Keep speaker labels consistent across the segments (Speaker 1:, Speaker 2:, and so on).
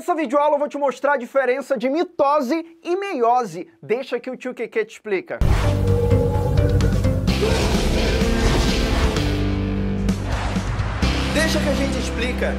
Speaker 1: Nessa videoaula eu vou te mostrar a diferença de mitose e meiose. Deixa que o tio Keke te explica. Deixa que a gente explica.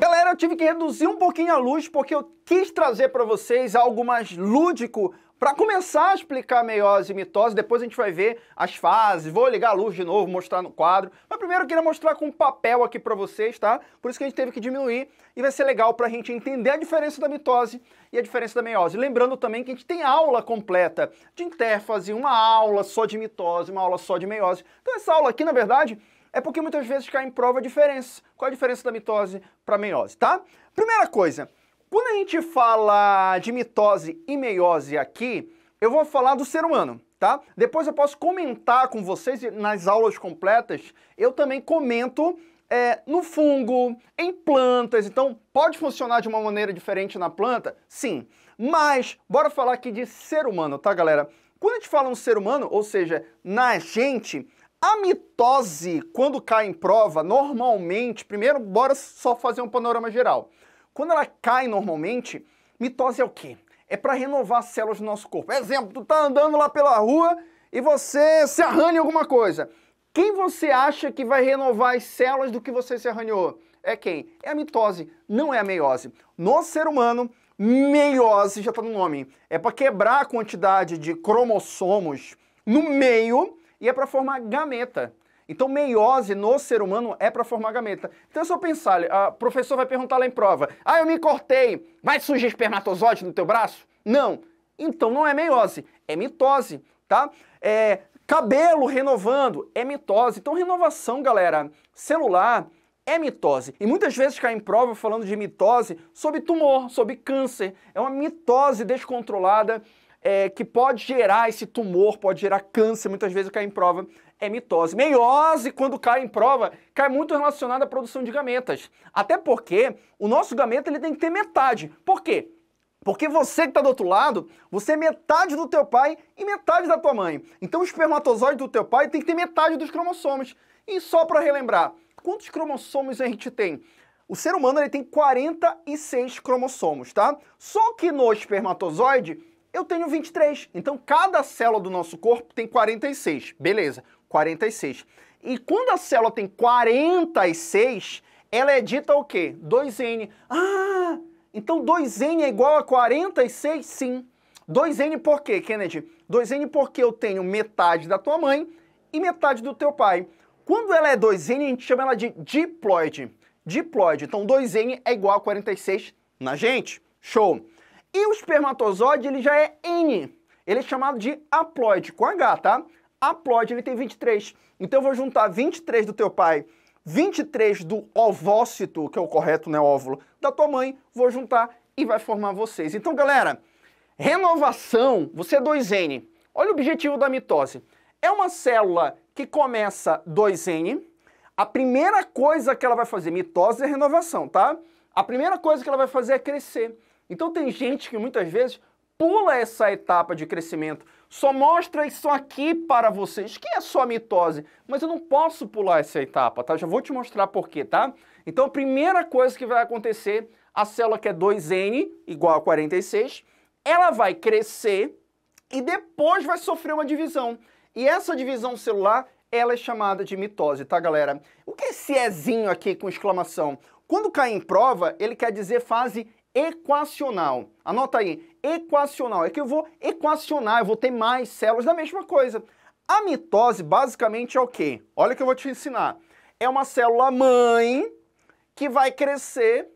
Speaker 1: Galera, eu tive que reduzir um pouquinho a luz porque eu quis trazer para vocês algo mais lúdico para começar a explicar meiose e mitose, depois a gente vai ver as fases, vou ligar a luz de novo, mostrar no quadro. Mas primeiro eu queria mostrar com papel aqui para vocês, tá? Por isso que a gente teve que diminuir e vai ser legal para a gente entender a diferença da mitose e a diferença da meiose. Lembrando também que a gente tem aula completa de interfase, uma aula só de mitose, uma aula só de meiose. Então essa aula aqui, na verdade, é porque muitas vezes cai em prova a diferença. Qual a diferença da mitose para a meiose, tá? Primeira coisa, quando a gente fala de mitose e meiose aqui, eu vou falar do ser humano, tá? Depois eu posso comentar com vocês nas aulas completas, eu também comento é, no fungo, em plantas, então pode funcionar de uma maneira diferente na planta? Sim. Mas, bora falar aqui de ser humano, tá galera? Quando a gente fala no ser humano, ou seja, na gente, a mitose, quando cai em prova, normalmente, primeiro, bora só fazer um panorama geral. Quando ela cai normalmente, mitose é o quê? É para renovar as células do nosso corpo. Exemplo, tu tá andando lá pela rua e você se arranha alguma coisa. Quem você acha que vai renovar as células do que você se arranhou? É quem? É a mitose, não é a meiose. No ser humano, meiose já está no nome. É para quebrar a quantidade de cromossomos no meio e é para formar gameta. Então, meiose no ser humano é para formar gameta. Então, é só pensar, o professor vai perguntar lá em prova, ah, eu me cortei, vai surgir espermatozoide no teu braço? Não. Então, não é meiose, é mitose, tá? É, cabelo renovando, é mitose. Então, renovação, galera, celular é mitose. E muitas vezes cai em prova falando de mitose sobre tumor, sobre câncer. É uma mitose descontrolada é, que pode gerar esse tumor, pode gerar câncer, muitas vezes cai em prova é mitose. Meiose, quando cai em prova, cai muito relacionada à produção de gametas. Até porque o nosso gameta ele tem que ter metade. Por quê? Porque você que está do outro lado, você é metade do teu pai e metade da tua mãe. Então o espermatozoide do teu pai tem que ter metade dos cromossomos. E só para relembrar, quantos cromossomos a gente tem? O ser humano ele tem 46 cromossomos, tá? Só que no espermatozoide eu tenho 23. Então cada célula do nosso corpo tem 46. Beleza. 46. E quando a célula tem 46, ela é dita o quê? 2n. Ah, então 2n é igual a 46? Sim. 2n por quê, Kennedy? 2n porque eu tenho metade da tua mãe e metade do teu pai. Quando ela é 2n, a gente chama ela de diploide. Diploide. Então 2n é igual a 46 na gente. Show. E o espermatozoide, ele já é n. Ele é chamado de haploide, com H, tá? aplode, ele tem 23. Então eu vou juntar 23 do teu pai, 23 do ovócito, que é o correto, né, óvulo, da tua mãe, vou juntar e vai formar vocês. Então, galera, renovação, você é 2N. Olha o objetivo da mitose. É uma célula que começa 2N. A primeira coisa que ela vai fazer, mitose é renovação, tá? A primeira coisa que ela vai fazer é crescer. Então tem gente que muitas vezes pula essa etapa de crescimento. Só mostra isso aqui para vocês, que é só mitose. Mas eu não posso pular essa etapa, tá? Já vou te mostrar por quê, tá? Então, a primeira coisa que vai acontecer, a célula que é 2N, igual a 46, ela vai crescer e depois vai sofrer uma divisão. E essa divisão celular, ela é chamada de mitose, tá, galera? O que é esse Ezinho aqui com exclamação? Quando cai em prova, ele quer dizer fase equacional. Anota aí, equacional. É que eu vou equacionar, eu vou ter mais células da mesma coisa. A mitose basicamente é o quê? Olha o que eu vou te ensinar. É uma célula mãe que vai crescer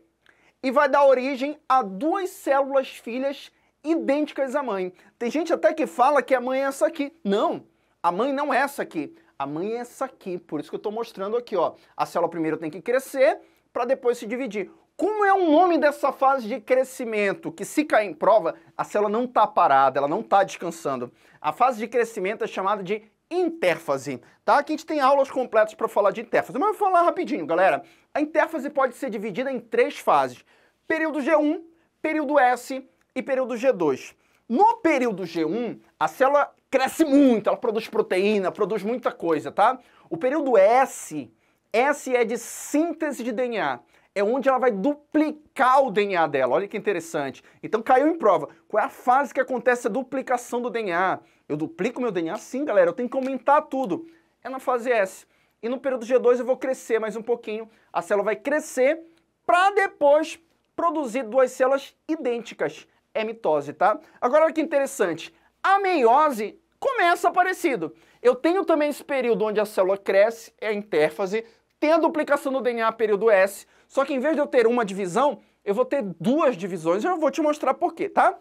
Speaker 1: e vai dar origem a duas células filhas idênticas à mãe. Tem gente até que fala que a mãe é essa aqui. Não, a mãe não é essa aqui. A mãe é essa aqui. Por isso que eu estou mostrando aqui, ó. A célula primeiro tem que crescer para depois se dividir. Como é o nome dessa fase de crescimento? Que se cair em prova, a célula não está parada, ela não está descansando. A fase de crescimento é chamada de interfase, tá? Aqui a gente tem aulas completas para falar de interfase, mas eu vou falar rapidinho, galera. A interfase pode ser dividida em três fases: período G1, período S e período G2. No período G1, a célula cresce muito, ela produz proteína, produz muita coisa, tá? O período S, S é de síntese de DNA é onde ela vai duplicar o DNA dela. Olha que interessante. Então caiu em prova. Qual é a fase que acontece a duplicação do DNA? Eu duplico meu DNA? Sim, galera, eu tenho que aumentar tudo. É na fase S. E no período G2 eu vou crescer mais um pouquinho. A célula vai crescer para depois produzir duas células idênticas. É mitose, tá? Agora olha que interessante. A meiose começa parecido. Eu tenho também esse período onde a célula cresce, é a intérfase, tem a duplicação do DNA período S, só que em vez de eu ter uma divisão, eu vou ter duas divisões e eu vou te mostrar por quê, tá?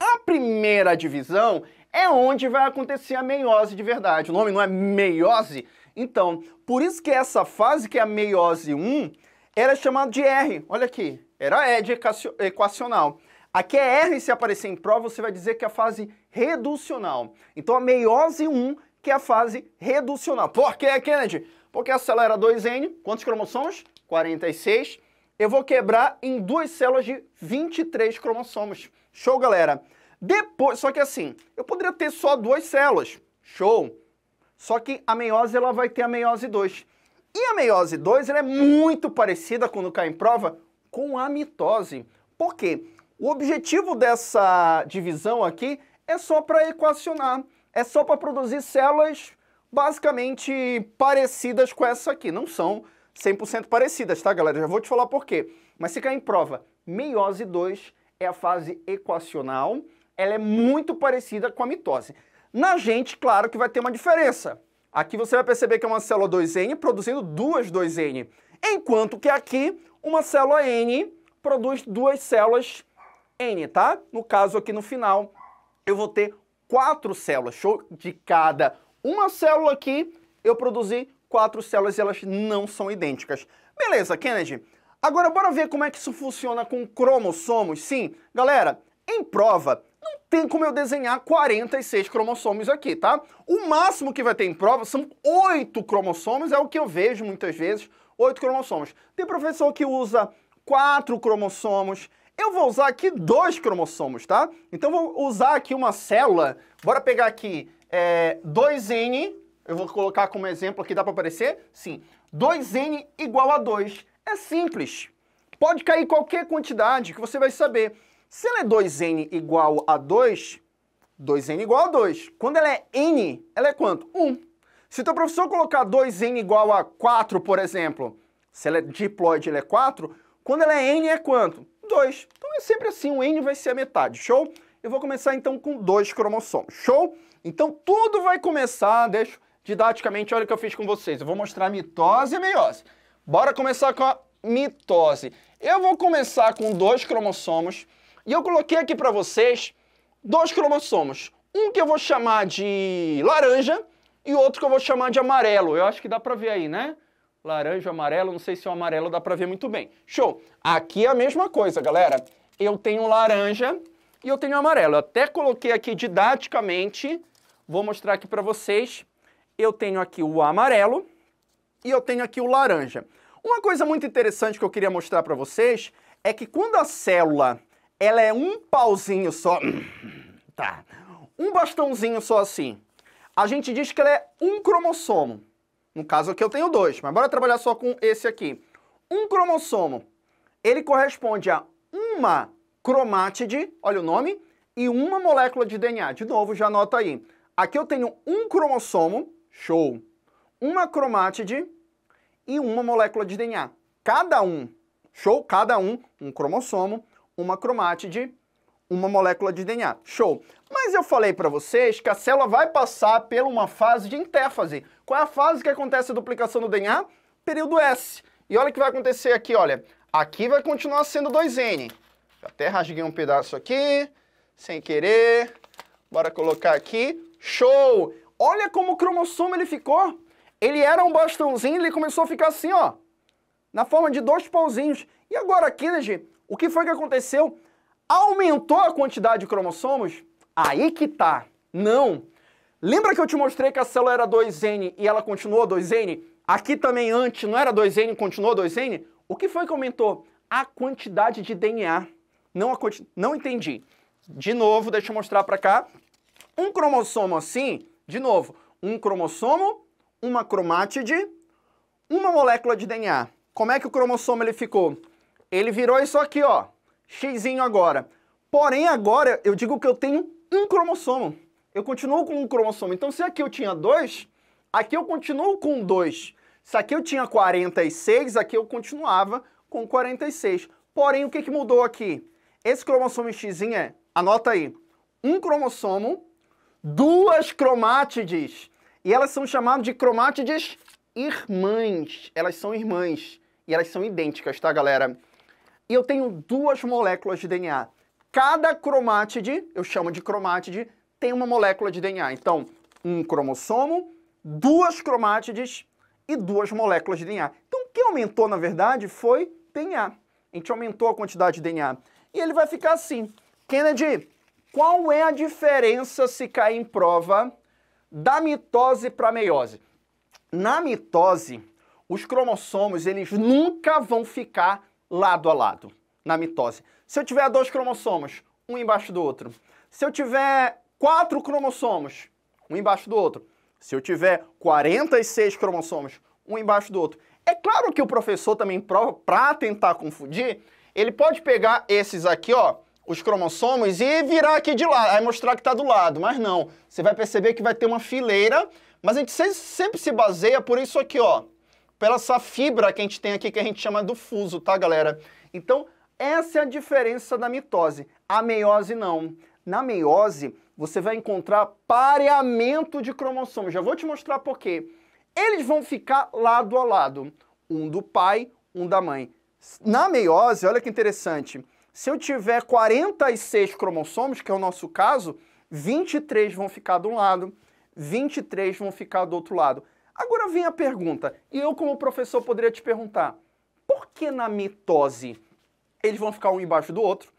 Speaker 1: A primeira divisão é onde vai acontecer a meiose de verdade. O nome não é meiose? Então, por isso que essa fase, que é a meiose 1, era chamada de R. Olha aqui, era ED equacional. Aqui é R, se aparecer em prova, você vai dizer que é a fase reducional. Então, a meiose 1, que é a fase reducional. Por que, Kennedy? Porque acelera 2N, quantos cromossomos? 46, eu vou quebrar em duas células de 23 cromossomos. Show, galera? Depois, só que assim, eu poderia ter só duas células. Show. Só que a meiose ela vai ter a meiose 2. E a meiose 2 ela é muito parecida quando cai em prova com a mitose. Por quê? O objetivo dessa divisão aqui é só para equacionar, é só para produzir células basicamente parecidas com essa aqui, não são 100% parecidas, tá, galera? Já vou te falar por quê. Mas se cair em prova, meiose 2 é a fase equacional, ela é muito parecida com a mitose. Na gente, claro que vai ter uma diferença. Aqui você vai perceber que é uma célula 2N produzindo duas 2N, enquanto que aqui uma célula N produz duas células N, tá? No caso aqui no final, eu vou ter quatro células, show? De cada uma célula aqui, eu produzi quatro células e elas não são idênticas. Beleza, Kennedy. Agora bora ver como é que isso funciona com cromossomos. Sim, galera, em prova não tem como eu desenhar 46 cromossomos aqui, tá? O máximo que vai ter em prova são oito cromossomos, é o que eu vejo muitas vezes, oito cromossomos. Tem professor que usa quatro cromossomos, eu vou usar aqui dois cromossomos, tá? Então vou usar aqui uma célula, bora pegar aqui é, 2N eu vou colocar como exemplo aqui, dá para aparecer? Sim. 2n igual a 2. É simples. Pode cair qualquer quantidade que você vai saber. Se ela é 2n igual a 2, 2n igual a 2. Quando ela é n, ela é quanto? 1. Se teu professor colocar 2n igual a 4, por exemplo, se ela é diploide, ela é 4, quando ela é n é quanto? 2. Então é sempre assim, o n vai ser a metade, show? Eu vou começar então com dois cromossomos, show? Então tudo vai começar, deixa didaticamente, olha o que eu fiz com vocês. Eu vou mostrar mitose e meiose. Bora começar com a mitose. Eu vou começar com dois cromossomos e eu coloquei aqui para vocês dois cromossomos. Um que eu vou chamar de laranja e outro que eu vou chamar de amarelo. Eu acho que dá para ver aí, né? Laranja, amarelo, não sei se o amarelo dá para ver muito bem. Show! Aqui é a mesma coisa, galera. Eu tenho laranja e eu tenho amarelo. Eu até coloquei aqui didaticamente, vou mostrar aqui para vocês eu tenho aqui o amarelo e eu tenho aqui o laranja. Uma coisa muito interessante que eu queria mostrar para vocês é que quando a célula ela é um pauzinho só, tá, um bastãozinho só assim, a gente diz que ela é um cromossomo. No caso aqui eu tenho dois, mas bora trabalhar só com esse aqui. Um cromossomo, ele corresponde a uma cromátide, olha o nome, e uma molécula de DNA. De novo, já anota aí. Aqui eu tenho um cromossomo, Show! Uma cromátide e uma molécula de DNA. Cada um, show? Cada um, um cromossomo, uma cromátide, uma molécula de DNA. Show! Mas eu falei para vocês que a célula vai passar por uma fase de entéfase. Qual é a fase que acontece a duplicação do DNA? Período S. E olha o que vai acontecer aqui, olha. Aqui vai continuar sendo 2N. Até rasguei um pedaço aqui, sem querer. Bora colocar aqui. Show! Olha como o cromossomo ele ficou. Ele era um bastãozinho, ele começou a ficar assim, ó, na forma de dois pauzinhos. E agora aqui, o que foi que aconteceu? Aumentou a quantidade de cromossomos? Aí que tá. Não. Lembra que eu te mostrei que a célula era 2N e ela continuou 2N? Aqui também antes não era 2N, e continuou 2N? O que foi que aumentou? A quantidade de DNA. Não, a não entendi. De novo, deixa eu mostrar para cá. Um cromossomo assim, de novo, um cromossomo, uma cromátide, uma molécula de DNA. Como é que o cromossomo ele ficou? Ele virou isso aqui, ó, Xzinho agora. Porém, agora eu digo que eu tenho um cromossomo. Eu continuo com um cromossomo. Então, se aqui eu tinha dois, aqui eu continuo com dois. Se aqui eu tinha 46, aqui eu continuava com 46. Porém, o que, que mudou aqui? Esse cromossomo X é, anota aí, um cromossomo, duas cromátides. E elas são chamadas de cromátides irmãs. Elas são irmãs. E elas são idênticas, tá, galera? E eu tenho duas moléculas de DNA. Cada cromátide, eu chamo de cromátide, tem uma molécula de DNA. Então, um cromossomo, duas cromátides e duas moléculas de DNA. Então, o que aumentou, na verdade, foi DNA. A gente aumentou a quantidade de DNA. E ele vai ficar assim. Kennedy, qual é a diferença se cair em prova da mitose para a meiose? Na mitose, os cromossomos eles nunca vão ficar lado a lado na mitose. Se eu tiver dois cromossomos, um embaixo do outro. Se eu tiver quatro cromossomos, um embaixo do outro. Se eu tiver 46 cromossomos, um embaixo do outro. É claro que o professor também prova para tentar confundir, ele pode pegar esses aqui, ó, os cromossomos e virar aqui de lado, aí mostrar que está do lado, mas não. Você vai perceber que vai ter uma fileira, mas a gente sempre se baseia por isso aqui, ó, pela essa fibra que a gente tem aqui, que a gente chama do fuso, tá, galera? Então, essa é a diferença da mitose. A meiose não. Na meiose, você vai encontrar pareamento de cromossomos. Já vou te mostrar por quê. Eles vão ficar lado a lado, um do pai, um da mãe. Na meiose, olha que interessante, se eu tiver 46 cromossomos, que é o nosso caso, 23 vão ficar de um lado, 23 vão ficar do outro lado. Agora vem a pergunta, e eu como professor poderia te perguntar, por que na mitose eles vão ficar um embaixo do outro?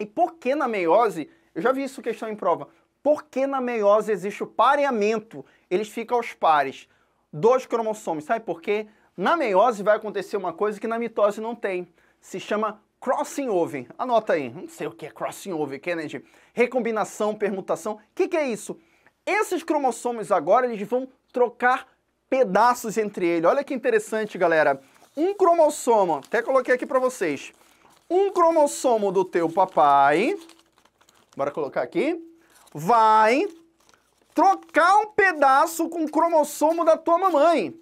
Speaker 1: E por que na meiose, eu já vi isso questão em prova, por que na meiose existe o pareamento? Eles ficam aos pares, dois cromossomos, sabe por quê? Na meiose vai acontecer uma coisa que na mitose não tem, se chama crossing over. Anota aí, não sei o que é crossing over, Kennedy. É, né, Recombinação, permutação, o que, que é isso? Esses cromossomos agora eles vão trocar pedaços entre eles. Olha que interessante, galera. Um cromossomo, até coloquei aqui para vocês. Um cromossomo do teu papai, bora colocar aqui, vai trocar um pedaço com o cromossomo da tua mamãe.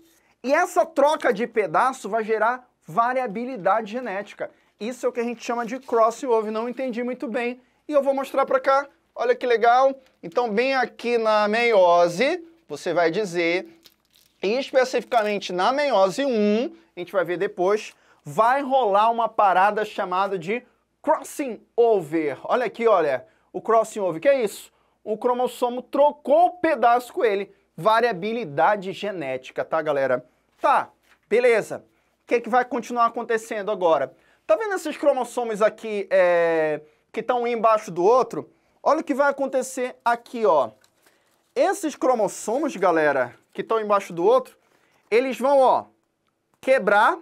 Speaker 1: E essa troca de pedaço vai gerar variabilidade genética. Isso é o que a gente chama de crossover, não entendi muito bem. E eu vou mostrar para cá, olha que legal. Então, bem aqui na meiose, você vai dizer, especificamente na meiose 1, a gente vai ver depois, vai rolar uma parada chamada de crossing over. Olha aqui, olha, o crossing over, que é isso? O cromossomo trocou o pedaço com ele. Variabilidade genética, tá, galera? Tá, beleza. O que, é que vai continuar acontecendo agora? Tá vendo esses cromossomos aqui é, que estão um embaixo do outro? Olha o que vai acontecer aqui, ó. Esses cromossomos, galera, que estão embaixo do outro, eles vão, ó, quebrar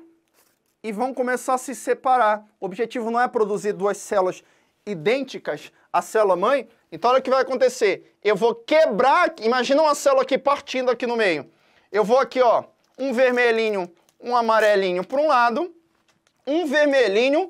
Speaker 1: e vão começar a se separar. O objetivo não é produzir duas células idênticas à célula mãe. Então olha o que vai acontecer. Eu vou quebrar, imagina uma célula aqui partindo aqui no meio. Eu vou aqui, ó, um vermelhinho, um amarelinho para um lado um vermelhinho,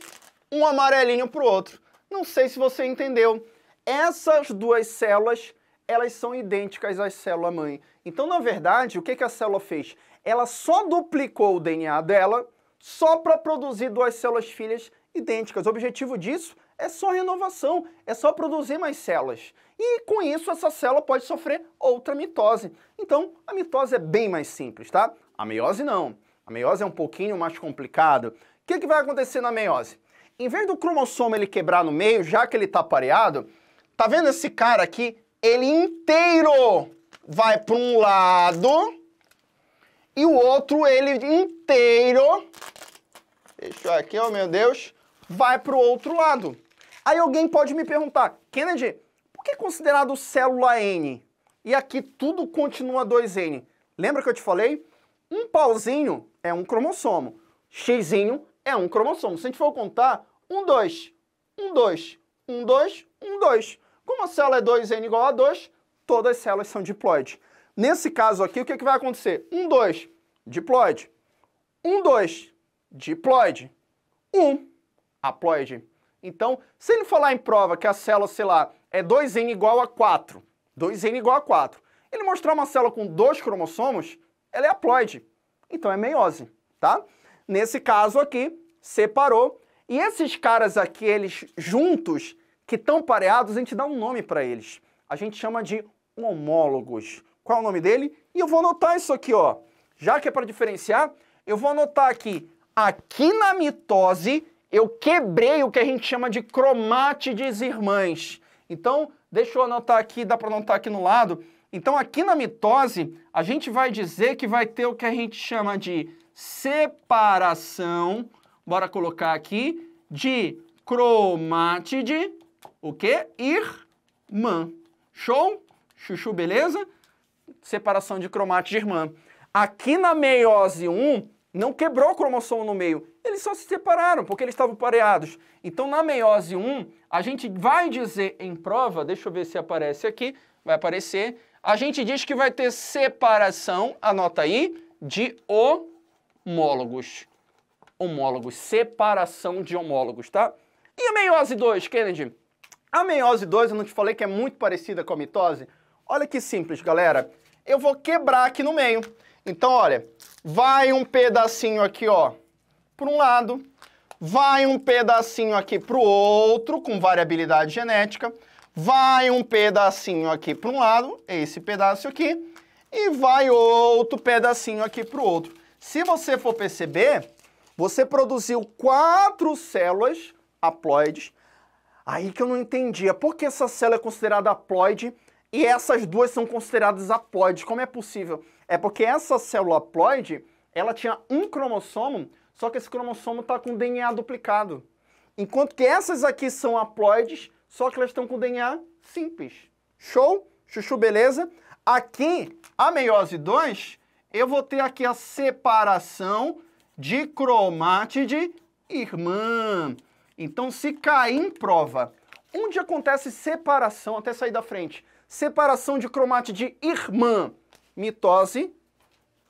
Speaker 1: um amarelinho para o outro. Não sei se você entendeu. Essas duas células, elas são idênticas à célula mãe. Então, na verdade, o que, que a célula fez? Ela só duplicou o DNA dela só para produzir duas células filhas idênticas. O objetivo disso é só renovação, é só produzir mais células. E com isso, essa célula pode sofrer outra mitose. Então, a mitose é bem mais simples, tá? A meiose não. A meiose é um pouquinho mais complicado que, que vai acontecer na meiose? Em vez do cromossomo ele quebrar no meio, já que ele está pareado, tá vendo esse cara aqui? Ele inteiro vai para um lado e o outro ele inteiro, deixa eu aqui, oh meu Deus, vai para o outro lado. Aí alguém pode me perguntar, Kennedy, por que é considerado célula N? E aqui tudo continua 2N. Lembra que eu te falei? Um pauzinho é um cromossomo, xzinho é um cromossomo. Se a gente for contar, um, dois, um, dois, um, dois, um, dois. Como a célula é 2n igual a 2, todas as células são diploide. Nesse caso aqui, o que, é que vai acontecer? Um, dois, diploide. Um, dois, diploide. Um, haploide. Então, se ele falar em prova que a célula, sei lá, é 2n igual a 4, 2n igual a 4, ele mostrar uma célula com dois cromossomos, ela é haploide. Então é meiose, tá? nesse caso aqui, separou. E esses caras aqui, eles juntos, que estão pareados, a gente dá um nome para eles. A gente chama de homólogos. Qual é o nome dele? E eu vou anotar isso aqui, ó. Já que é para diferenciar, eu vou anotar aqui. Aqui na mitose, eu quebrei o que a gente chama de cromátides irmãs. Então, deixa eu anotar aqui, dá para anotar aqui no lado. Então, aqui na mitose, a gente vai dizer que vai ter o que a gente chama de separação, bora colocar aqui, de cromátide, o quê? Irmã. Show? Chuchu, beleza? Separação de cromátide irmã. Aqui na meiose 1, não quebrou o cromossomo no meio, eles só se separaram porque eles estavam pareados. Então na meiose 1, a gente vai dizer em prova, deixa eu ver se aparece aqui, vai aparecer, a gente diz que vai ter separação, anota aí, de o homólogos. Homólogos, separação de homólogos, tá? E a meiose 2, Kennedy? A meiose 2, eu não te falei que é muito parecida com a mitose? Olha que simples, galera. Eu vou quebrar aqui no meio. Então, olha, vai um pedacinho aqui, ó, para um lado, vai um pedacinho aqui para o outro, com variabilidade genética, vai um pedacinho aqui para um lado, esse pedaço aqui, e vai outro pedacinho aqui para o outro. Se você for perceber, você produziu quatro células haploides. Aí que eu não entendia. É por que essa célula é considerada haploide e essas duas são consideradas haploides? Como é possível? É porque essa célula haploide, ela tinha um cromossomo, só que esse cromossomo está com DNA duplicado. Enquanto que essas aqui são haploides, só que elas estão com DNA simples. Show? Chuchu, beleza? Aqui, a meiose 2, eu vou ter aqui a separação de cromátide irmã. Então, se cair em prova, onde acontece separação, até sair da frente, separação de cromátide irmã, mitose,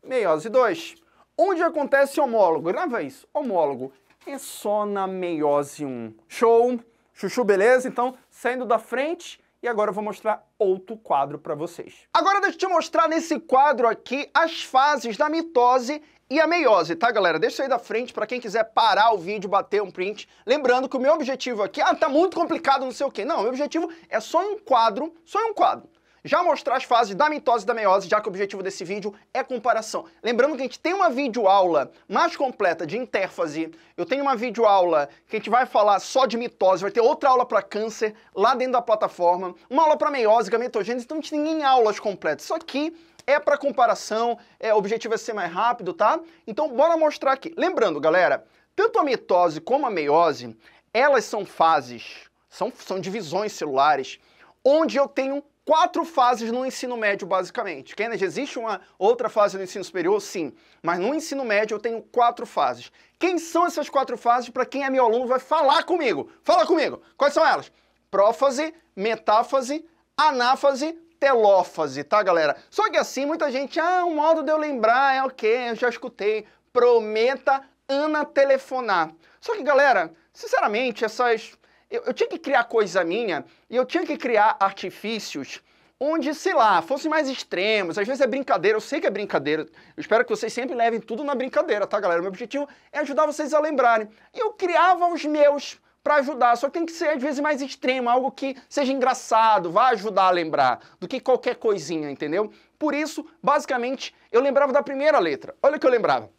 Speaker 1: meiose 2. Onde acontece homólogo? Grava isso, homólogo. É só na meiose 1. Show? Chuchu, beleza? Então, saindo da frente, e agora eu vou mostrar outro quadro para vocês. Agora deixa eu te mostrar nesse quadro aqui as fases da mitose e a meiose, tá galera? Deixa aí da frente para quem quiser parar o vídeo, bater um print. Lembrando que o meu objetivo aqui, ah, tá muito complicado, não sei o quê. Não, meu objetivo é só um quadro, só um quadro já mostrar as fases da mitose e da meiose, já que o objetivo desse vídeo é comparação. Lembrando que a gente tem uma videoaula mais completa de interfase, eu tenho uma videoaula que a gente vai falar só de mitose, vai ter outra aula para câncer lá dentro da plataforma, uma aula para meiose, gametogênese, então a gente tem em aulas completas. Isso aqui é para comparação, é, o objetivo é ser mais rápido, tá? Então bora mostrar aqui. Lembrando, galera, tanto a mitose como a meiose, elas são fases, são, são divisões celulares, onde eu tenho quatro fases no ensino médio, basicamente. Kennedy, existe uma outra fase no ensino superior? Sim. Mas no ensino médio eu tenho quatro fases. Quem são essas quatro fases? Para quem é meu aluno, vai falar comigo. Fala comigo. Quais são elas? Prófase, metáfase, anáfase, telófase, tá, galera? Só que assim, muita gente, ah, um modo de eu lembrar é o okay, quê? Eu já escutei. Prometa Ana telefonar. Só que, galera, sinceramente, essas eu, eu tinha que criar coisa minha e eu tinha que criar artifícios onde, sei lá, fossem mais extremos. Às vezes é brincadeira, eu sei que é brincadeira. Eu espero que vocês sempre levem tudo na brincadeira, tá, galera? O meu objetivo é ajudar vocês a lembrarem. E eu criava os meus para ajudar, só que tem que ser às vezes mais extremo, algo que seja engraçado, vá ajudar a lembrar, do que qualquer coisinha, entendeu? Por isso, basicamente, eu lembrava da primeira letra. Olha o que eu lembrava.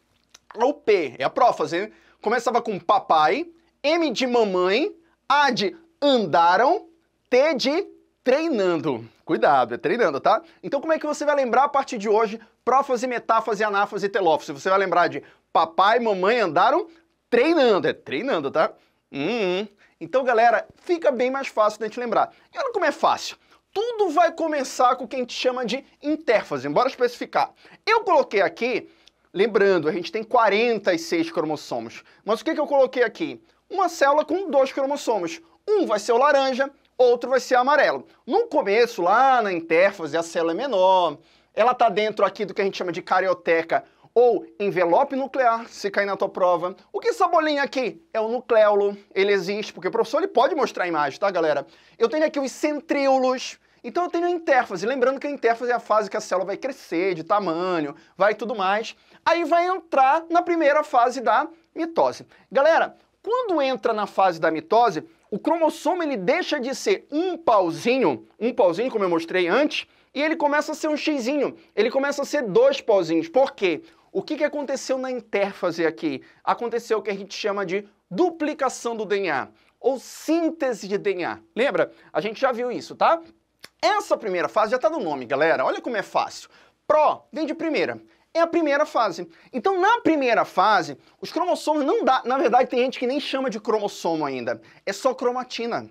Speaker 1: É o P, é a prófase, né? Começava com papai, M de mamãe, a de andaram, T de treinando. Cuidado, é treinando, tá? Então como é que você vai lembrar a partir de hoje prófase, metáfase, anáfase e telófase? Você vai lembrar de papai e mamãe andaram treinando. É treinando, tá? Hum, hum. Então, galera, fica bem mais fácil a gente lembrar. E olha como é fácil. Tudo vai começar com o que a gente chama de interfase. Bora especificar. Eu coloquei aqui, lembrando, a gente tem 46 cromossomos. Mas o que, que eu coloquei aqui? uma célula com dois cromossomos. Um vai ser o laranja, outro vai ser amarelo. No começo, lá na interfase, a célula é menor, ela está dentro aqui do que a gente chama de carioteca ou envelope nuclear, se cair na tua prova. O que essa bolinha aqui? É o nucleolo, ele existe, porque o professor ele pode mostrar a imagem, tá, galera? Eu tenho aqui os centríolos, então eu tenho a interfase, lembrando que a interfase é a fase que a célula vai crescer de tamanho, vai tudo mais. Aí vai entrar na primeira fase da mitose. Galera, quando entra na fase da mitose, o cromossomo ele deixa de ser um pauzinho, um pauzinho como eu mostrei antes, e ele começa a ser um xizinho, ele começa a ser dois pauzinhos. Por quê? O que, que aconteceu na intérfase aqui? Aconteceu o que a gente chama de duplicação do DNA, ou síntese de DNA. Lembra? A gente já viu isso, tá? Essa primeira fase já está no nome, galera. Olha como é fácil. Pro vem de primeira é a primeira fase. Então, na primeira fase, os cromossomos não dá. Na verdade, tem gente que nem chama de cromossomo ainda. É só cromatina.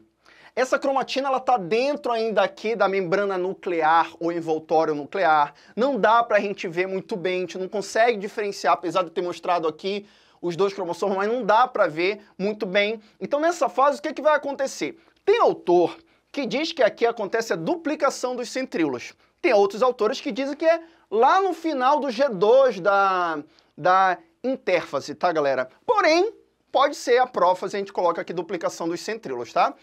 Speaker 1: Essa cromatina ela está dentro ainda aqui da membrana nuclear ou envoltório nuclear. Não dá para a gente ver muito bem, a gente não consegue diferenciar, apesar de ter mostrado aqui os dois cromossomos, mas não dá para ver muito bem. Então, nessa fase, o que, é que vai acontecer? Tem autor que diz que aqui acontece a duplicação dos centríolos. Tem outros autores que dizem que é lá no final do G2 da, da interface, tá, galera? Porém, pode ser a prófase, a gente coloca aqui duplicação dos centríolos, tá?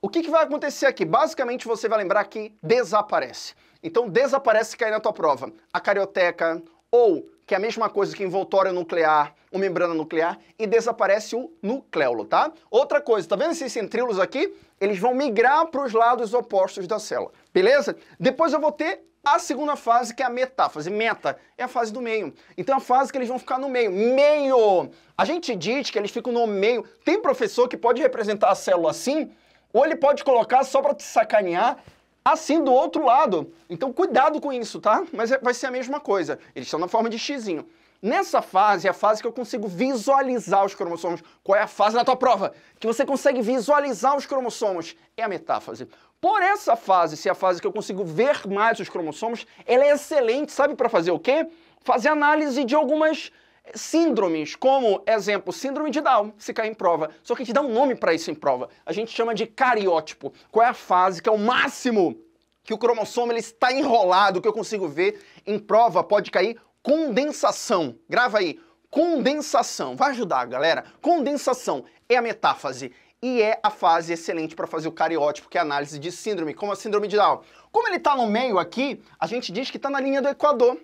Speaker 1: O que, que vai acontecer aqui? Basicamente, você vai lembrar que desaparece. Então, desaparece cair na tua prova. A carioteca, ou, que é a mesma coisa que envoltório nuclear, ou membrana nuclear, e desaparece o nucleolo, tá? Outra coisa, tá vendo esses centríolos aqui? Eles vão migrar para os lados opostos da célula, beleza? Depois eu vou ter a segunda fase, que é a metáfase, meta, é a fase do meio. Então é a fase que eles vão ficar no meio. Meio! A gente diz que eles ficam no meio. Tem professor que pode representar a célula assim, ou ele pode colocar só para te sacanear, assim do outro lado. Então cuidado com isso, tá? Mas é, vai ser a mesma coisa. Eles estão na forma de xizinho. Nessa fase é a fase que eu consigo visualizar os cromossomos. Qual é a fase da tua prova? Que você consegue visualizar os cromossomos. É a metáfase. Por essa fase, se é a fase que eu consigo ver mais os cromossomos, ela é excelente, sabe para fazer o quê? Fazer análise de algumas síndromes, como exemplo, síndrome de Down, se cair em prova. Só que a gente dá um nome para isso em prova. A gente chama de cariótipo. Qual é a fase que é o máximo que o cromossomo ele está enrolado, que eu consigo ver em prova, pode cair condensação. Grava aí. Condensação. Vai ajudar, galera. Condensação é a metáfase e é a fase excelente para fazer o cariótipo, que é a análise de síndrome, como a síndrome de Down. Como ele está no meio aqui, a gente diz que está na linha do Equador.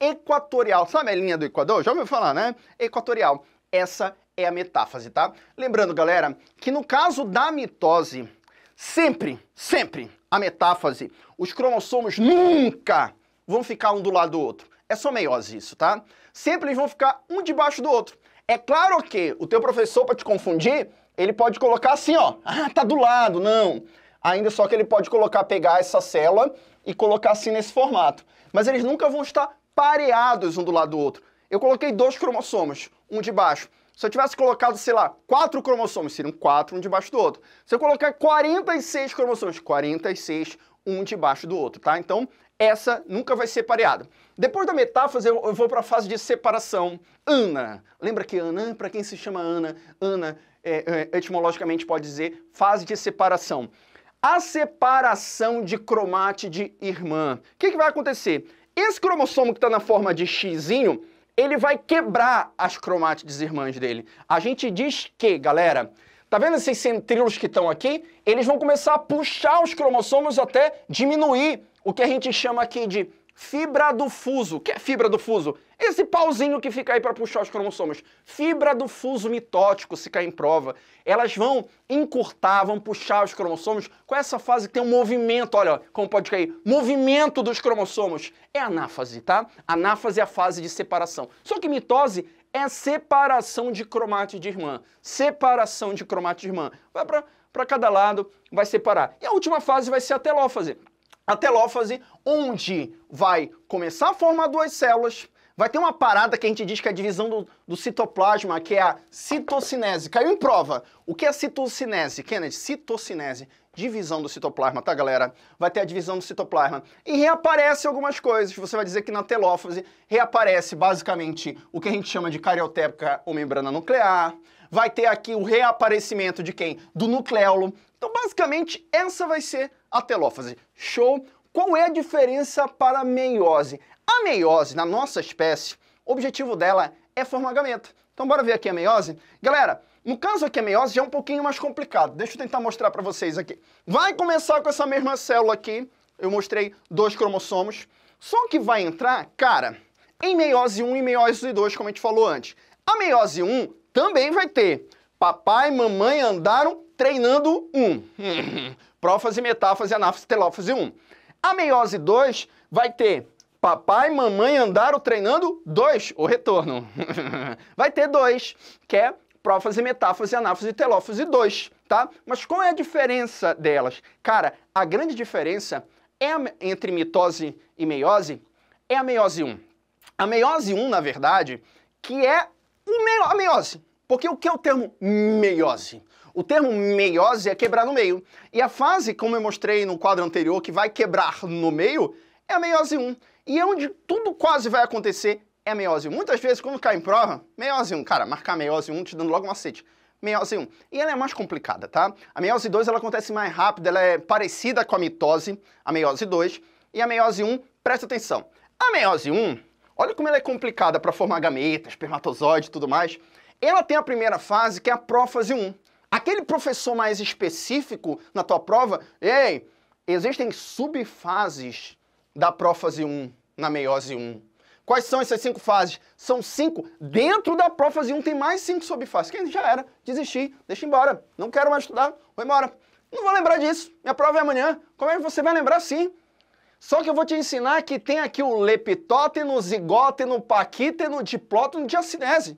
Speaker 1: Equatorial, sabe a linha do Equador? Já ouviu falar, né? Equatorial. Essa é a metáfase, tá? Lembrando, galera, que no caso da mitose, sempre, sempre, a metáfase, os cromossomos nunca vão ficar um do lado do outro. É só meiose isso, tá? Sempre eles vão ficar um debaixo do outro. É claro que o teu professor, para te confundir, ele pode colocar assim, ó, ah, tá do lado, não. Ainda só que ele pode colocar, pegar essa célula e colocar assim nesse formato. Mas eles nunca vão estar pareados um do lado do outro. Eu coloquei dois cromossomos, um de baixo. Se eu tivesse colocado, sei lá, quatro cromossomos, seriam quatro, um debaixo do outro. Se eu colocar 46 cromossomos, 46, um debaixo do outro, tá? Então, essa nunca vai ser pareada. Depois da metáfora, eu vou para a fase de separação. Ana. Lembra que Ana, para quem se chama Ana, Ana é, é, etimologicamente pode dizer fase de separação. A separação de cromátide irmã. O que, que vai acontecer? Esse cromossomo que está na forma de xizinho, ele vai quebrar as cromátides irmãs dele. A gente diz que, galera, Tá vendo esses centríolos que estão aqui? Eles vão começar a puxar os cromossomos até diminuir o que a gente chama aqui de fibra do fuso. O que é fibra do fuso? Esse pauzinho que fica aí para puxar os cromossomos. Fibra do fuso mitótico, se cair em prova. Elas vão encurtar, vão puxar os cromossomos com essa fase que tem um movimento, olha como pode cair. Movimento dos cromossomos. É anáfase, tá? Anáfase é a fase de separação. Só que mitose é separação de cromátide irmã. Separação de cromátide irmã. Vai para cada lado, vai separar. E a última fase vai ser a telófase a telófase, onde vai começar a formar duas células, vai ter uma parada que a gente diz que é a divisão do, do citoplasma, que é a citocinese. Caiu em prova. O que é citocinese, Kennedy? Citocinese. Divisão do citoplasma, tá, galera? Vai ter a divisão do citoplasma. E reaparece algumas coisas. Você vai dizer que na telófase reaparece basicamente o que a gente chama de carioteca ou membrana nuclear. Vai ter aqui o reaparecimento de quem? Do nucleolo. Então, basicamente, essa vai ser a telófase. Show! Qual é a diferença para a meiose? A meiose, na nossa espécie, o objetivo dela é formar gameta. Então bora ver aqui a meiose? Galera, no caso aqui a meiose já é um pouquinho mais complicado. Deixa eu tentar mostrar para vocês aqui. Vai começar com essa mesma célula aqui. Eu mostrei dois cromossomos. Só que vai entrar, cara, em meiose 1 e meiose 2, como a gente falou antes. A meiose 1 também vai ter papai e mamãe andaram treinando 1. Prófase, metáfase, anáfase, telófase 1. A meiose 2 vai ter papai mamãe andaram treinando 2, o retorno. vai ter 2, que é prófase, metáfase, anáfase telófase 2, tá? Mas qual é a diferença delas? Cara, a grande diferença é a, entre mitose e meiose é a meiose 1. A meiose 1, na verdade, que é a meiose. Porque o que é o termo meiose? O termo meiose é quebrar no meio. E a fase, como eu mostrei no quadro anterior, que vai quebrar no meio, é a meiose 1. E é onde tudo quase vai acontecer é a meiose 1. Muitas vezes, quando cai em prova, meiose 1, cara, marcar meiose 1 te dando logo um macete meiose 1. E ela é mais complicada, tá? A meiose 2 ela acontece mais rápido, ela é parecida com a mitose, a meiose 2. E a meiose 1, presta atenção. A meiose 1, olha como ela é complicada para formar gameta, espermatozoide e tudo mais. Ela tem a primeira fase, que é a prófase 1. Aquele professor mais específico na tua prova, ei, existem subfases da prófase 1, na meiose 1. Quais são essas cinco fases? São cinco. Dentro da prófase 1 tem mais cinco subfases. Quem já era, desisti, deixa embora. Não quero mais estudar, vou embora. Não vou lembrar disso. Minha prova é amanhã. Como é que você vai lembrar sim? Só que eu vou te ensinar que tem aqui o leptóteno, zigóteno, paquíteno, diplóteno, diacinese.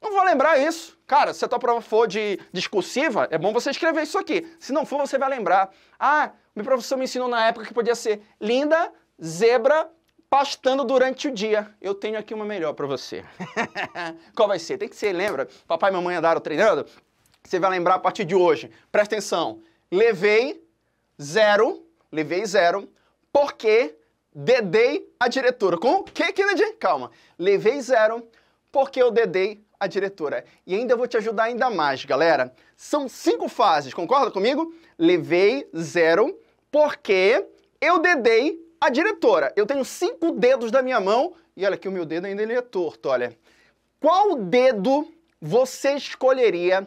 Speaker 1: Não vou lembrar isso. Cara, se a tua prova for de discursiva, é bom você escrever isso aqui. Se não for, você vai lembrar. Ah, meu professor me ensinou na época que podia ser linda, zebra, pastando durante o dia. Eu tenho aqui uma melhor para você. Qual vai ser? Tem que ser, lembra? Papai e mamãe andaram treinando? Você vai lembrar a partir de hoje. Presta atenção. Levei zero, levei zero, porque dedei a diretora. Com o que, Kennedy? Calma. Levei zero, porque eu dedei a diretora. E ainda vou te ajudar ainda mais, galera. São cinco fases, concorda comigo? Levei zero porque eu dedei a diretora. Eu tenho cinco dedos da minha mão e olha que o meu dedo ainda ele é torto, olha. Qual dedo você escolheria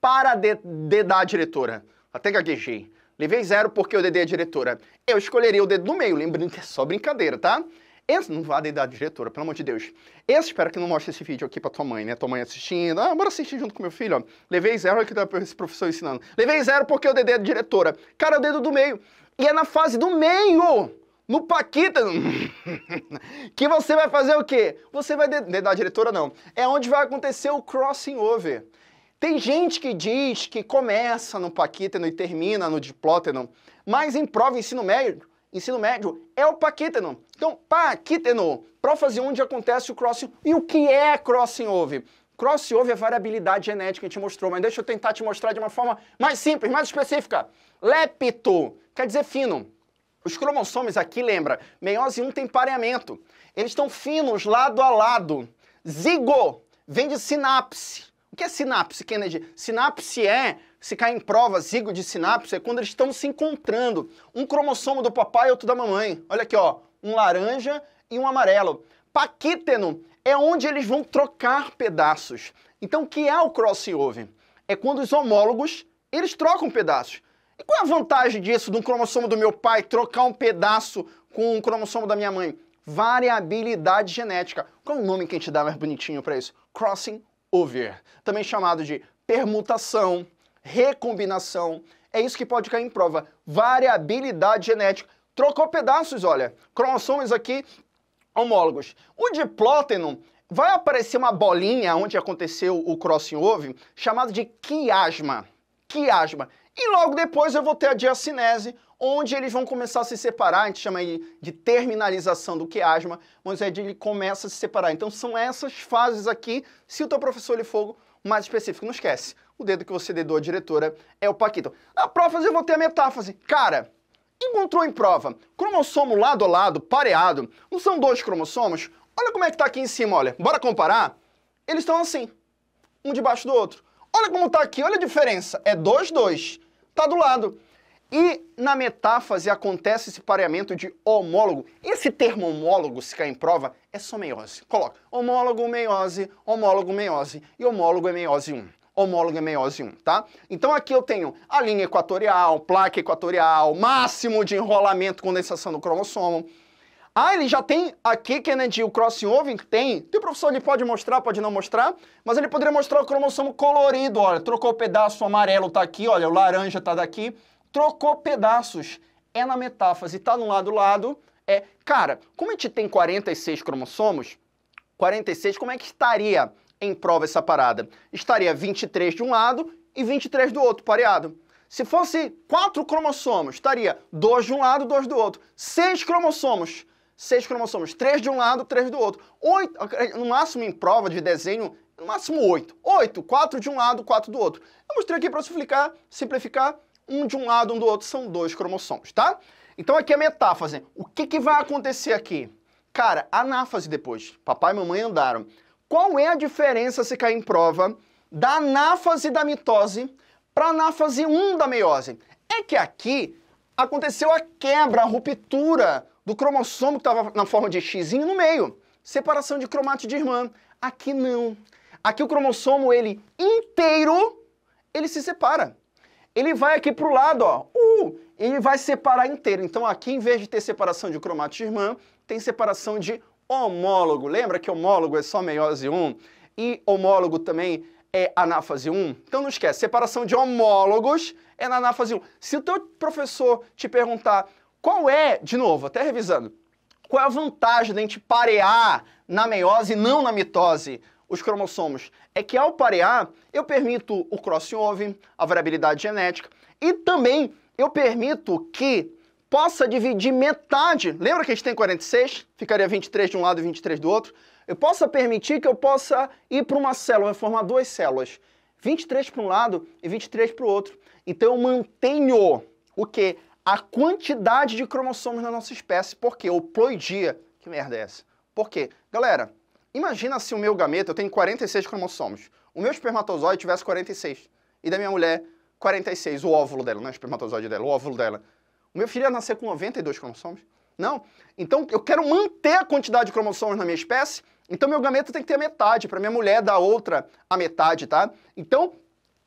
Speaker 1: para dedar a diretora? Até gaguejei. Levei zero porque eu dedei a diretora. Eu escolheria o dedo do meio, lembrando que é só brincadeira, tá? Esse, não vá da diretora, pelo amor de Deus. Esse, espero que não mostre esse vídeo aqui pra tua mãe, né? Tua mãe assistindo. Ah, bora assistir junto com meu filho, ó. Levei zero, olha que tá esse professor ensinando. Levei zero porque o Dedê é diretora. Cara, o dedo do meio. E é na fase do meio no Paquita, que você vai fazer o quê? Você vai dedar a diretora, não. É onde vai acontecer o crossing over. Tem gente que diz que começa no Paquita e termina no Diplóteno, mas em prova ensino médio ensino médio, é o paquíteno. Então, paquíteno, prófase onde acontece o crossing. E o que é crossing over? Crossing over é variabilidade genética que a gente mostrou, mas deixa eu tentar te mostrar de uma forma mais simples, mais específica. Lepto quer dizer fino. Os cromossomos aqui, lembra, meiose 1 tem pareamento. Eles estão finos lado a lado. Zigo vem de sinapse que é sinapse, Kennedy? É sinapse é, se cai em prova, zigo de sinapse, é quando eles estão se encontrando. Um cromossomo do papai e outro da mamãe. Olha aqui, ó. Um laranja e um amarelo. Paquíteno é onde eles vão trocar pedaços. Então, o que é o crossover? É quando os homólogos, eles trocam pedaços. E qual é a vantagem disso, de um cromossomo do meu pai trocar um pedaço com um cromossomo da minha mãe? Variabilidade genética. Qual é o nome que a gente dá mais bonitinho para isso? Crossing over, também chamado de permutação, recombinação. É isso que pode cair em prova. Variabilidade genética. Trocou pedaços, olha. Cromossomos aqui homólogos. O diplóteno vai aparecer uma bolinha onde aconteceu o crossing over, chamado de quiasma. Quiasma. E logo depois eu vou ter a diacinese, onde eles vão começar a se separar, a gente chama de terminalização do quiasma, é onde é ele começa a se separar. Então são essas fases aqui, se o teu professor lhe for mais específico, não esquece, o dedo que você dedou à diretora é o Paquito. Na ah, prófase eu vou ter a metáfase. Cara, encontrou em prova cromossomo lado a lado, pareado, não são dois cromossomos? Olha como é que tá aqui em cima, olha. Bora comparar? Eles estão assim, um debaixo do outro. Olha como tá aqui, olha a diferença. É dois dois. Tá do lado. E na metáfase acontece esse pareamento de homólogo. Esse termo homólogo, se cair em prova, é só meiose. Coloca homólogo, meiose, homólogo, meiose e homólogo é meiose 1 homólogo é meiose 1, tá? Então aqui eu tenho a linha equatorial, placa equatorial, máximo de enrolamento, condensação do cromossomo. Ah, ele já tem aqui, Kennedy, o crossover? Tem. Tem o professor, ele pode mostrar, pode não mostrar, mas ele poderia mostrar o cromossomo colorido, olha, trocou o pedaço, o amarelo tá aqui, olha, o laranja tá daqui, trocou pedaços. É na metáfase, tá no lado lado. É, cara, como a gente tem 46 cromossomos, 46, como é que estaria em prova essa parada? Estaria 23 de um lado e 23 do outro, pareado. Se fosse quatro cromossomos, estaria dois de um lado, dois do outro. Seis cromossomos, seis cromossomos, três de um lado, três do outro. Oito, no máximo em prova de desenho, no máximo oito. Oito, quatro de um lado, quatro do outro. Eu mostrei aqui para simplificar, simplificar um de um lado, um do outro, são dois cromossomos, tá? Então aqui é a metáfase. O que, que vai acontecer aqui? Cara, anáfase depois. Papai e mamãe andaram. Qual é a diferença, se cair em prova, da anáfase da mitose para anáfase 1 da meiose? É que aqui aconteceu a quebra, a ruptura do cromossomo que estava na forma de X no meio. Separação de cromátide de irmã. Aqui não. Aqui o cromossomo, ele inteiro, ele se separa ele vai aqui para o lado, ó, uh, e vai separar inteiro. Então aqui, em vez de ter separação de irmã, tem separação de homólogo. Lembra que homólogo é só meiose 1 e homólogo também é anáfase 1? Então não esquece, separação de homólogos é na anáfase 1. Se o teu professor te perguntar qual é, de novo, até revisando, qual é a vantagem de a gente parear na meiose e não na mitose? os cromossomos é que ao parear, eu permito o crossing a variabilidade genética, e também eu permito que possa dividir metade. Lembra que a gente tem 46? Ficaria 23 de um lado e 23 do outro. Eu possa permitir que eu possa ir para uma célula, formar duas células. 23 para um lado e 23 para o outro. Então eu mantenho o quê? A quantidade de cromossomos na nossa espécie. Por quê? Hoploidia. Que merda é essa? Por quê? Galera, Imagina se o meu gameta eu tenho 46 cromossomos, o meu espermatozoide tivesse 46, e da minha mulher, 46, o óvulo dela, não é o espermatozoide dela, o óvulo dela. O meu filho ia nascer com 92 cromossomos? Não. Então, eu quero manter a quantidade de cromossomos na minha espécie, então meu gameta tem que ter a metade, para minha mulher dar outra a metade, tá? Então,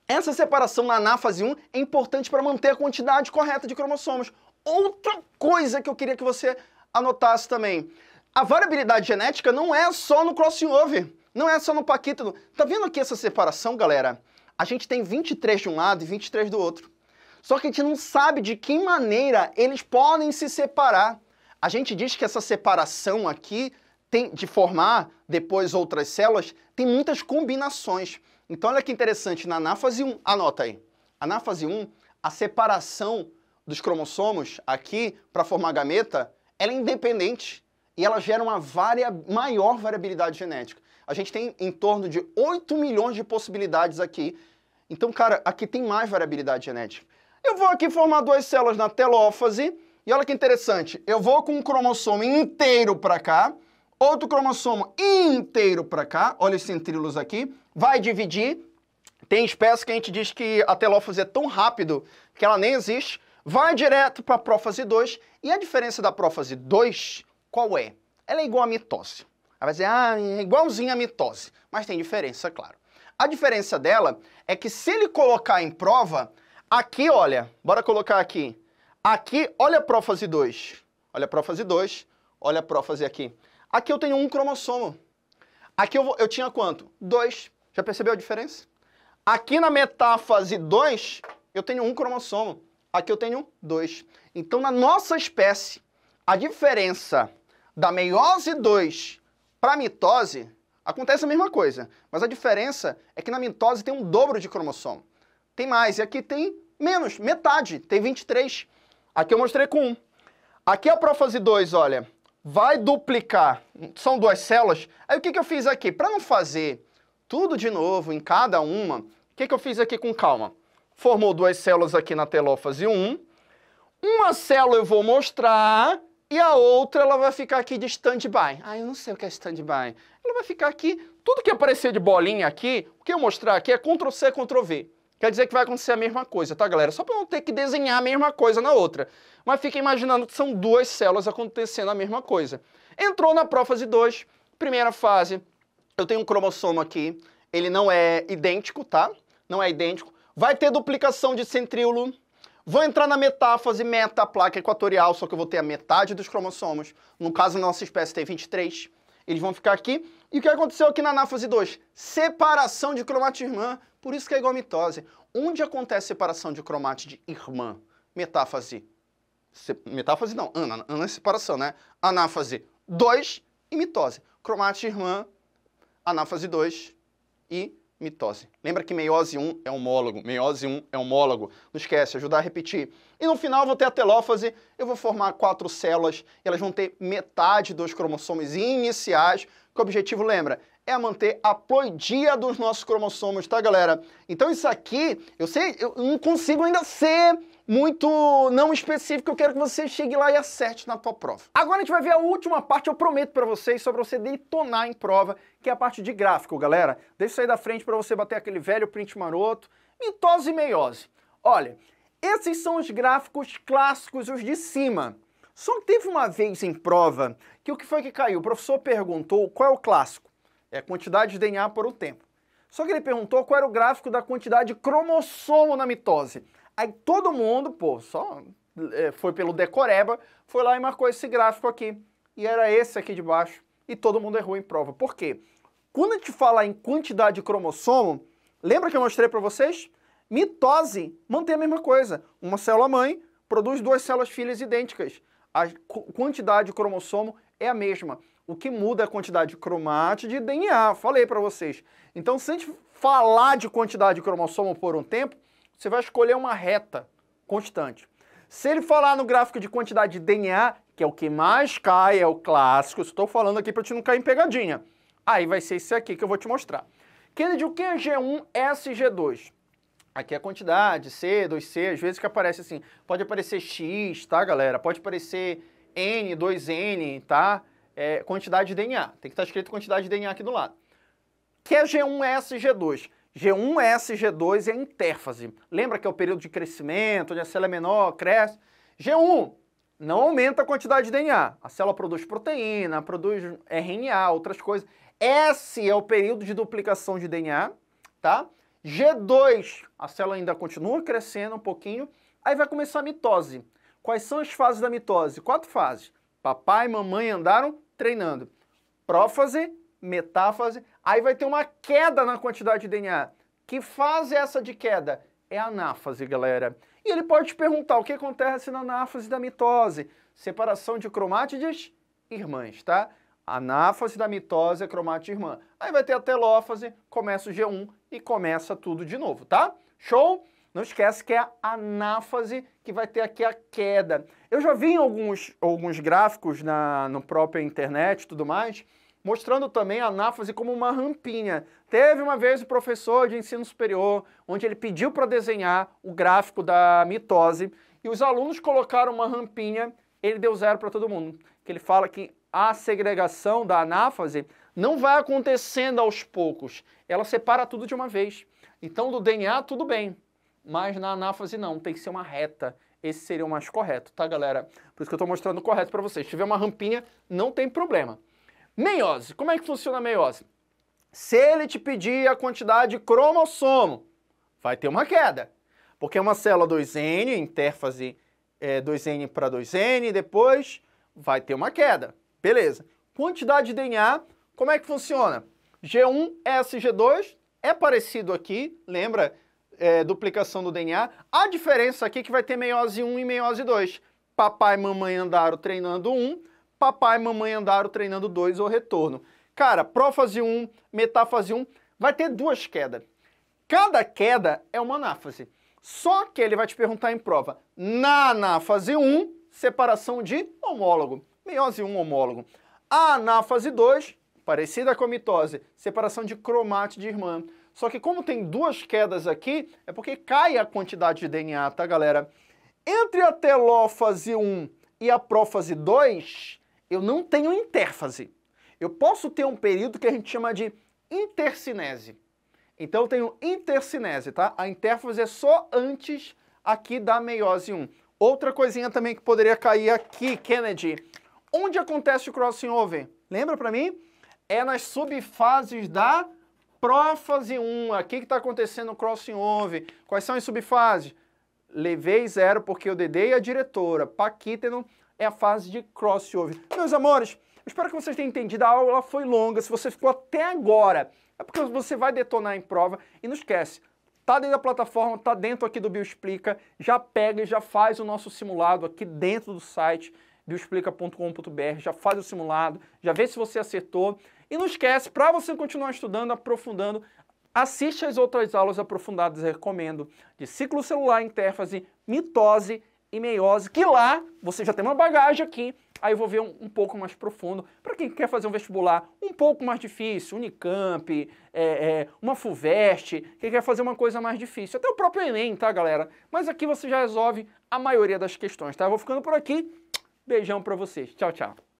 Speaker 1: essa separação na anáfase 1 é importante para manter a quantidade correta de cromossomos. Outra coisa que eu queria que você anotasse também. A variabilidade genética não é só no crossover, não é só no paquítono. Tá vendo aqui essa separação, galera? A gente tem 23 de um lado e 23 do outro. Só que a gente não sabe de que maneira eles podem se separar. A gente diz que essa separação aqui tem de formar depois outras células tem muitas combinações. Então olha que interessante, na anáfase 1, anota aí. Anáfase 1, a separação dos cromossomos aqui para formar gameta, ela é independente e ela gera uma varia, maior variabilidade genética. A gente tem em torno de 8 milhões de possibilidades aqui. Então, cara, aqui tem mais variabilidade genética. Eu vou aqui formar duas células na telófase, e olha que interessante, eu vou com um cromossomo inteiro para cá, outro cromossomo inteiro para cá, olha os centrílos aqui, vai dividir. Tem espécie que a gente diz que a telófase é tão rápido que ela nem existe, vai direto para a prófase 2, e a diferença da prófase 2 qual é? Ela é igual à mitose. Ela vai dizer, ah, é igualzinha à mitose, mas tem diferença, claro. A diferença dela é que se ele colocar em prova, aqui, olha, bora colocar aqui. Aqui, olha a prófase 2. Olha a prófase 2, olha a prófase aqui. Aqui eu tenho um cromossomo. Aqui eu, vou, eu tinha quanto? 2. Já percebeu a diferença? Aqui na metáfase 2, eu tenho um cromossomo. Aqui eu tenho dois. Então, na nossa espécie, a diferença da meiose 2 para a mitose, acontece a mesma coisa, mas a diferença é que na mitose tem um dobro de cromossomo. Tem mais, e aqui tem menos, metade, tem 23. Aqui eu mostrei com 1. Aqui a prófase 2, olha, vai duplicar, são duas células. Aí o que, que eu fiz aqui? Para não fazer tudo de novo em cada uma, o que, que eu fiz aqui com calma? Formou duas células aqui na telófase 1. Uma célula eu vou mostrar e a outra ela vai ficar aqui de stand-by. Ah, eu não sei o que é stand-by. Ela vai ficar aqui, tudo que aparecer de bolinha aqui, o que eu mostrar aqui é Ctrl-C, Ctrl-V. Quer dizer que vai acontecer a mesma coisa, tá, galera? Só para não ter que desenhar a mesma coisa na outra. Mas fica imaginando que são duas células acontecendo a mesma coisa. Entrou na prófase 2, primeira fase, eu tenho um cromossomo aqui, ele não é idêntico, tá? Não é idêntico. Vai ter duplicação de centríolo, Vou entrar na metáfase meta placa equatorial, só que eu vou ter a metade dos cromossomos. No caso, a nossa espécie tem 23. Eles vão ficar aqui. E o que aconteceu aqui na anáfase 2? Separação de cromate irmã, por isso que é igual a mitose. Onde acontece separação de cromátide irmã? Metáfase. Se... Metáfase não, ana, ana é separação, né? Anáfase 2 e mitose. Cromátide irmã, anáfase 2 e mitose. Lembra que meiose 1 é homólogo, meiose 1 é homólogo. Não esquece, ajudar a repetir. E no final vou ter a telófase, eu vou formar quatro células, elas vão ter metade dos cromossomos iniciais, que o objetivo, lembra, é manter a ploidia dos nossos cromossomos, tá, galera? Então isso aqui, eu sei, eu não consigo ainda ser muito não específico, eu quero que você chegue lá e acerte na tua prova. Agora a gente vai ver a última parte, eu prometo para vocês, sobre você detonar em prova, que é a parte de gráfico, galera. Deixa isso aí da frente para você bater aquele velho print maroto, mitose e meiose. Olha, esses são os gráficos clássicos, os de cima. Só que teve uma vez em prova que o que foi que caiu? O professor perguntou qual é o clássico. É a quantidade de DNA por um tempo. Só que ele perguntou qual era o gráfico da quantidade de cromossomo na mitose. Aí todo mundo, pô, só é, foi pelo decoreba, foi lá e marcou esse gráfico aqui. E era esse aqui de baixo. E todo mundo errou em prova. Por quê? Quando a gente fala em quantidade de cromossomo, lembra que eu mostrei para vocês? Mitose mantém a mesma coisa. Uma célula mãe produz duas células filhas idênticas. A quantidade de cromossomo é a mesma. O que muda é a quantidade de cromátide e DNA, falei para vocês. Então, se a gente falar de quantidade de cromossomo por um tempo, você vai escolher uma reta constante. Se ele falar no gráfico de quantidade de DNA, que é o que mais cai, é o clássico, estou falando aqui para te não cair em pegadinha. Aí vai ser esse aqui que eu vou te mostrar. Kennedy, o que é G1 SG2? Aqui é a quantidade, C, 2C, às vezes que aparece assim. Pode aparecer X, tá, galera? Pode aparecer N, 2N, tá? É, quantidade de DNA. Tem que estar tá escrito quantidade de DNA aqui do lado. Que é G1S, G2? G1S, G2 é a interfase. Lembra que é o período de crescimento, onde a célula é menor, cresce? G1 não aumenta a quantidade de DNA. A célula produz proteína, produz RNA, outras coisas. S é o período de duplicação de DNA, tá? G2, a célula ainda continua crescendo um pouquinho, aí vai começar a mitose. Quais são as fases da mitose? Quatro fases. Papai e mamãe andaram treinando. Prófase, metáfase Aí vai ter uma queda na quantidade de DNA. Que fase é essa de queda? É a anáfase, galera. E ele pode te perguntar o que acontece na anáfase da mitose. Separação de cromátides irmãs, tá? Anáfase da mitose é cromátide irmã. Aí vai ter a telófase, começa o G1 e começa tudo de novo, tá? Show? Não esquece que é a anáfase que vai ter aqui a queda. Eu já vi alguns, alguns gráficos na, no própria internet e tudo mais, mostrando também a anáfase como uma rampinha. Teve uma vez o um professor de ensino superior, onde ele pediu para desenhar o gráfico da mitose, e os alunos colocaram uma rampinha, ele deu zero para todo mundo. Que ele fala que a segregação da anáfase não vai acontecendo aos poucos, ela separa tudo de uma vez. Então, do DNA, tudo bem, mas na anáfase não, tem que ser uma reta. Esse seria o mais correto, tá, galera? Por isso que eu estou mostrando o correto para vocês. Se tiver uma rampinha, não tem problema. Meiose. Como é que funciona a meiose? Se ele te pedir a quantidade de cromossomo, vai ter uma queda. Porque é uma célula 2N, interface é, 2N para 2N, depois vai ter uma queda. Beleza. Quantidade de DNA, como é que funciona? G1, é S, g 2 é parecido aqui, lembra? É, duplicação do DNA. A diferença aqui é que vai ter meiose 1 e meiose 2. Papai e mamãe andaram treinando um, papai e mamãe andaram treinando dois ou retorno. Cara, prófase 1, um, metáfase 1, um, vai ter duas quedas. Cada queda é uma anáfase. Só que ele vai te perguntar em prova, na anáfase 1, um, separação de homólogo, meiose 1 homólogo. A anáfase 2, parecida com a mitose, separação de cromátide irmã. Só que como tem duas quedas aqui, é porque cai a quantidade de DNA, tá, galera? Entre a telófase 1 e a prófase 2, eu não tenho intérfase. Eu posso ter um período que a gente chama de intercinese. Então eu tenho intercinese, tá? A interfase é só antes aqui da meiose 1. Outra coisinha também que poderia cair aqui, Kennedy. Onde acontece o crossing over? Lembra para mim? É nas subfases da prófase 1. Aqui que está acontecendo o crossing over. Quais são as subfases? Levei zero porque eu dedei a diretora. Paquíteno é a fase de crossover. Meus amores, espero que vocês tenham entendido. A aula foi longa. Se você ficou até agora, é porque você vai detonar em prova. E não esquece, tá dentro da plataforma, tá dentro aqui do Bioexplica. Já pega e já faz o nosso simulado aqui dentro do site bioexplica.com.br, já faz o simulado, já vê se você acertou. E não esquece, para você continuar estudando, aprofundando, assiste às outras aulas aprofundadas, recomendo, de ciclo celular, interface, mitose e meiose, que lá você já tem uma bagagem aqui, aí eu vou ver um, um pouco mais profundo. Para quem quer fazer um vestibular um pouco mais difícil, Unicamp, é, é, uma FUVEST, quem quer fazer uma coisa mais difícil, até o próprio Enem, tá, galera? Mas aqui você já resolve a maioria das questões, tá? Eu vou ficando por aqui. Beijão para vocês. Tchau, tchau.